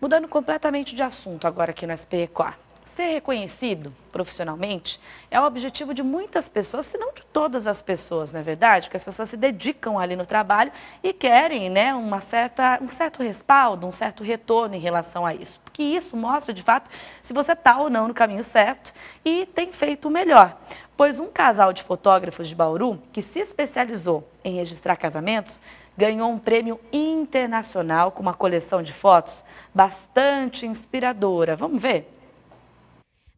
Mudando completamente de assunto agora aqui no SPECOA. Ser reconhecido profissionalmente é o objetivo de muitas pessoas, se não de todas as pessoas, não é verdade? Porque as pessoas se dedicam ali no trabalho e querem né, uma certa, um certo respaldo, um certo retorno em relação a isso. Porque isso mostra, de fato, se você está ou não no caminho certo e tem feito o melhor pois um casal de fotógrafos de Bauru, que se especializou em registrar casamentos, ganhou um prêmio internacional com uma coleção de fotos bastante inspiradora. Vamos ver?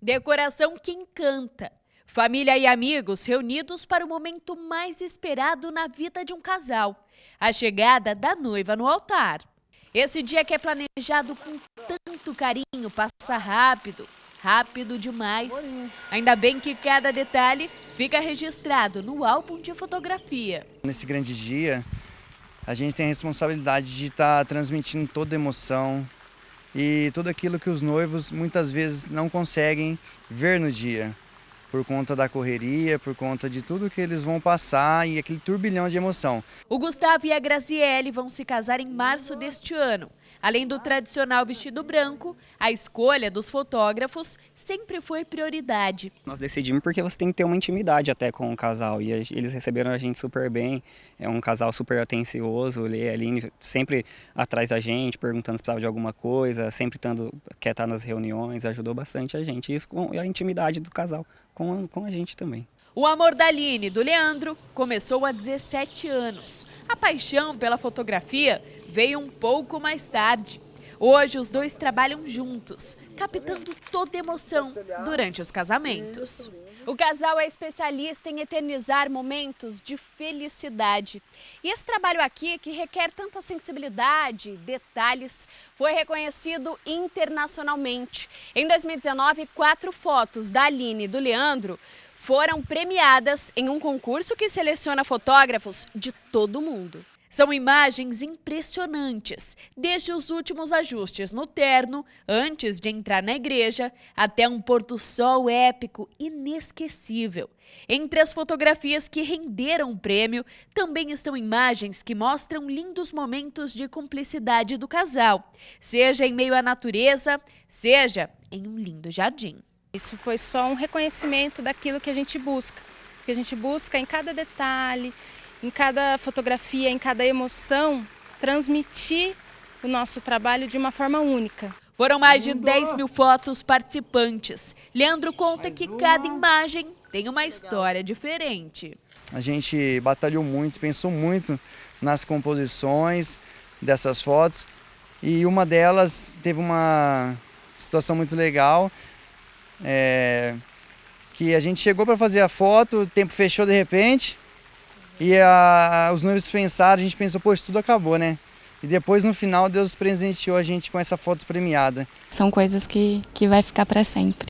Decoração que encanta. Família e amigos reunidos para o momento mais esperado na vida de um casal: a chegada da noiva no altar. Esse dia que é planejado com tanto carinho passa rápido Rápido demais. Ainda bem que cada detalhe fica registrado no álbum de fotografia. Nesse grande dia, a gente tem a responsabilidade de estar tá transmitindo toda a emoção e tudo aquilo que os noivos muitas vezes não conseguem ver no dia por conta da correria, por conta de tudo que eles vão passar e aquele turbilhão de emoção. O Gustavo e a Graziele vão se casar em março deste ano. Além do tradicional vestido branco, a escolha dos fotógrafos sempre foi prioridade. Nós decidimos porque você tem que ter uma intimidade até com o casal e eles receberam a gente super bem. É um casal super atencioso, Lê, ali sempre atrás da gente, perguntando se precisava de alguma coisa, sempre tando, quer estar nas reuniões, ajudou bastante a gente. Isso com a intimidade do casal com, com a gente também. O amor da Aline e do Leandro começou há 17 anos. A paixão pela fotografia veio um pouco mais tarde. Hoje os dois trabalham juntos, captando toda emoção durante os casamentos. O casal é especialista em eternizar momentos de felicidade. E esse trabalho aqui, que requer tanta sensibilidade, detalhes, foi reconhecido internacionalmente. Em 2019, quatro fotos da Aline e do Leandro foram premiadas em um concurso que seleciona fotógrafos de todo o mundo. São imagens impressionantes, desde os últimos ajustes no terno, antes de entrar na igreja, até um pôr-do-sol épico inesquecível. Entre as fotografias que renderam o prêmio, também estão imagens que mostram lindos momentos de cumplicidade do casal, seja em meio à natureza, seja em um lindo jardim. Isso foi só um reconhecimento daquilo que a gente busca, que a gente busca em cada detalhe, em cada fotografia, em cada emoção, transmitir o nosso trabalho de uma forma única. Foram mais de 10 mil fotos participantes. Leandro conta que cada imagem tem uma história diferente. A gente batalhou muito, pensou muito nas composições dessas fotos e uma delas teve uma situação muito legal. É, que a gente chegou para fazer a foto, o tempo fechou de repente, e a, os noivos pensaram, a gente pensou, poxa, tudo acabou, né? E depois, no final, Deus presenteou a gente com essa foto premiada. São coisas que, que vai ficar para sempre.